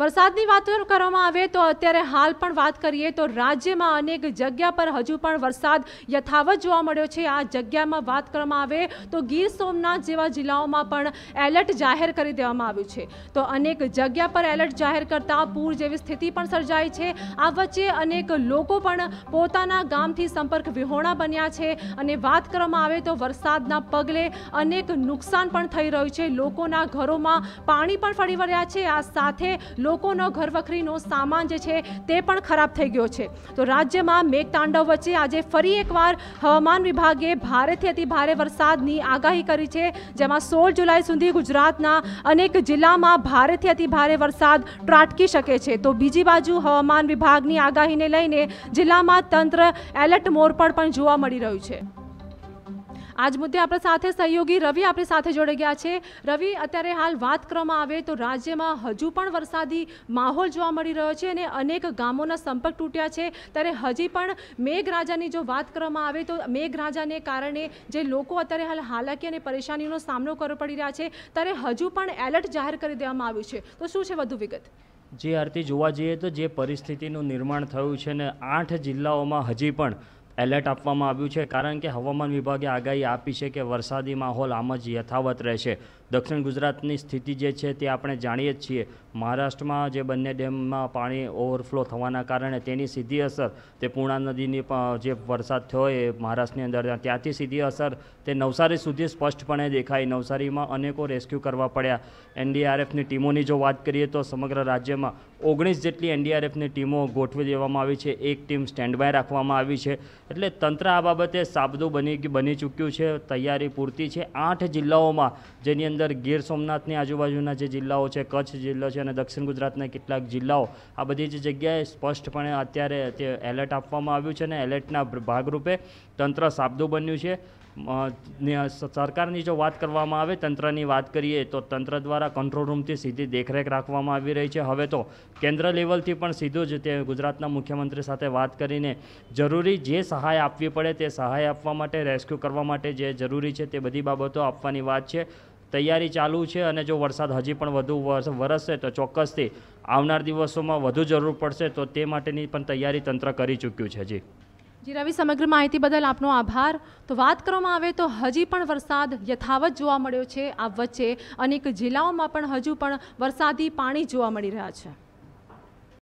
વરસાદની વાત કરવામાં આવે તો અત્યારે હાલ પણ વાત કરીએ તો રાજ્યમાં અનેક જગ્યા પર હજુ પણ વરસાદ યથાવત જોવા મળ્યો છે આ જગ્યામાં વાત કરવામાં આવે તો ગીર સોમનાથ જેવા જિલ્લાઓમાં પણ એલર્ટ જાહેર કરી દેવામાં આવ્યું છે તો અનેક જગ્યા પર એલર્ટ જાહેર કરતા પૂર જેવી સ્થિતિ પણ સર્જાય છે આ વચ્ચે અનેક લોકો પણ પોતાના ગામથી સંપર્ક વિહોણા બન્યા છે અને વાત કરવામાં આવે તો વરસાદના પગલે અનેક નુકસાન પણ થઈ રહ્યું છે લોકોના ઘરોમાં પાણી પણ ફરી વળ્યા છે આ સાથે લોકોનો ઘરવખરીનો સામાન જે છે તે પણ ખરાબ થઈ ગયો છે તો રાજ્યમાં મેઘતાંડવ વચ્ચે આજે ફરી એકવાર હવામાન વિભાગે ભારેથી અતિ ભારે વરસાદની આગાહી કરી છે જેમાં સોળ જુલાઈ સુધી ગુજરાતના અનેક જિલ્લામાં ભારેથી અતિ ભારે વરસાદ ત્રાટકી શકે છે તો બીજી બાજુ હવામાન વિભાગની આગાહીને લઈને જિલ્લામાં તંત્ર એલર્ટ મોર પણ જોવા મળી રહ્યું છે આજ મુદ્દે આપણા સાથે સહયોગી રવિ આપણી સાથે જોડાઈ ગયા છે રવિ અત્યારે હાલ વાત કરવામાં આવે તો રાજ્યમાં હજુ પણ વરસાદી માહોલ જોવા મળી રહ્યો છે અને અનેક ગામોના સંપર્ક તૂટ્યા છે ત્યારે હજી પણ મેઘરાજાની જો વાત કરવામાં આવે તો મેઘરાજાને કારણે જે લોકો અત્યારે હાલ હાલાકી અને પરેશાનીનો સામનો કરવો પડી રહ્યા છે ત્યારે હજુ પણ એલર્ટ જાહેર કરી દેવામાં આવ્યું છે તો શું છે વધુ વિગત જે આરતી જોવા જઈએ તો જે પરિસ્થિતિનું નિર્માણ થયું છે ને આઠ જિલ્લાઓમાં હજી પણ એલર્ટ આપવામાં આવ્યું છે કારણ કે હવામાન વિભાગે આગાહી આપી છે કે વરસાદી માહોલ આમ જ યથાવત રહેશે દક્ષિણ ગુજરાતની સ્થિતિ જે છે તે આપણે જાણીએ જ છીએ મહારાષ્ટ્રમાં જે બંને ડેમમાં પાણી ઓવરફ્લો થવાના કારણે તેની સીધી અસર તે પૂર્ણા નદીની જે વરસાદ થયો એ મહારાષ્ટ્રની અંદર ત્યાંથી સીધી અસર તે નવસારી સુધી સ્પષ્ટપણે દેખાઈ નવસારીમાં અનેકો રેસ્ક્યુ કરવા પડ્યા એનડીઆરએફની ટીમોની જો વાત કરીએ તો સમગ્ર રાજ્યમાં ઓગણીસ જેટલી એનડીઆરએફની ટીમો ગોઠવી દેવામાં આવી છે એક ટીમ સ્ટેન્ડ બાય રાખવામાં આવી છે એટલે તંત્ર આ બાબતે સાબદું બની બની ચૂક્યું છે તૈયારી પૂરતી છે આઠ જિલ્લાઓમાં જેની અંદર ગીર સોમનાથની આજુબાજુના જે જિલ્લાઓ છે કચ્છ જિલ્લો છે અને દક્ષિણ ગુજરાતના કેટલાક જિલ્લાઓ આ બધી જ જગ્યાએ સ્પષ્ટપણે અત્યારે તે એલર્ટ આપવામાં આવ્યું છે અને એલર્ટના ભાગરૂપે તંત્ર સાબદું બન્યું છે સરકારની જો વાત કરવામાં આવે તંત્રની વાત કરીએ તો તંત્ર દ્વારા કંટ્રોલ રૂમથી સીધી દેખરેખ રાખવામાં આવી રહી છે હવે તો કેન્દ્ર લેવલથી પણ સીધું જ તે ગુજરાતના મુખ્યમંત્રી સાથે વાત કરીને જરૂરી જે સહાય સહાય આપવી પડે તે સહાય આપવા માટે રેસ્ક્યુ કરવા માટે જે જરૂરી છે તે બધી બાબતો આપવાની વાત છે તૈયારી ચાલુ છે અને જો વરસાદ હજી પણ વધુ વરસશે તો ચોક્કસથી આવનાર દિવસોમાં વધુ જરૂર પડશે તો તે માટેની પણ તૈયારી તંત્ર કરી ચૂક્યું છે હજી જી રવિ સમગ્ર માહિતી બદલ આપનો આભાર તો વાત કરવામાં આવે તો હજી પણ વરસાદ યથાવત જોવા મળ્યો છે આ વચ્ચે અનેક જિલ્લાઓમાં પણ હજુ પણ વરસાદી પાણી જોવા મળી રહ્યા છે